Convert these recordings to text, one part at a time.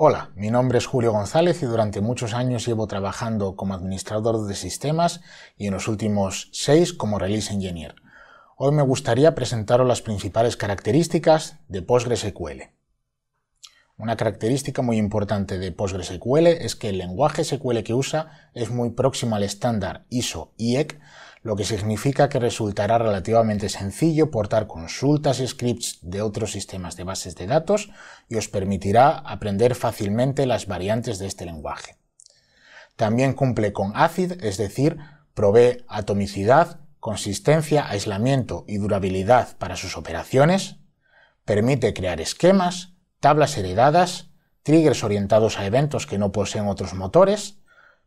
Hola, mi nombre es Julio González y durante muchos años llevo trabajando como administrador de sistemas y en los últimos seis como Release Engineer. Hoy me gustaría presentaros las principales características de PostgreSQL. Una característica muy importante de PostgreSQL es que el lenguaje SQL que usa es muy próximo al estándar ISO-IEC lo que significa que resultará relativamente sencillo portar consultas y scripts de otros sistemas de bases de datos y os permitirá aprender fácilmente las variantes de este lenguaje. También cumple con ACID, es decir, provee atomicidad, consistencia, aislamiento y durabilidad para sus operaciones, permite crear esquemas, tablas heredadas, triggers orientados a eventos que no poseen otros motores,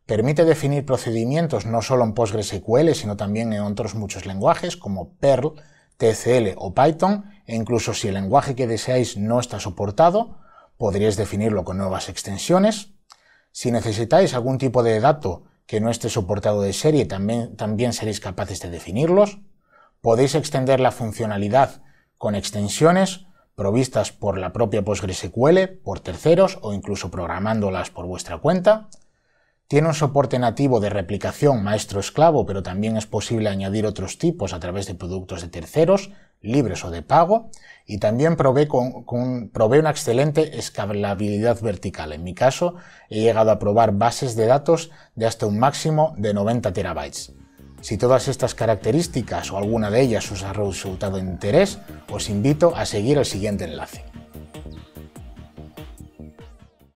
Permite definir procedimientos no solo en PostgreSQL, sino también en otros muchos lenguajes como Perl, TCL o Python, e incluso si el lenguaje que deseáis no está soportado, podríais definirlo con nuevas extensiones. Si necesitáis algún tipo de dato que no esté soportado de serie, también, también seréis capaces de definirlos. Podéis extender la funcionalidad con extensiones provistas por la propia PostgreSQL, por terceros o incluso programándolas por vuestra cuenta. Tiene un soporte nativo de replicación maestro-esclavo, pero también es posible añadir otros tipos a través de productos de terceros, libres o de pago, y también provee, una excelente escalabilidad vertical. En mi caso, he llegado a probar bases de datos de hasta un máximo de 90 terabytes. Si todas estas características o alguna de ellas os ha resultado de interés, os invito a seguir el siguiente enlace.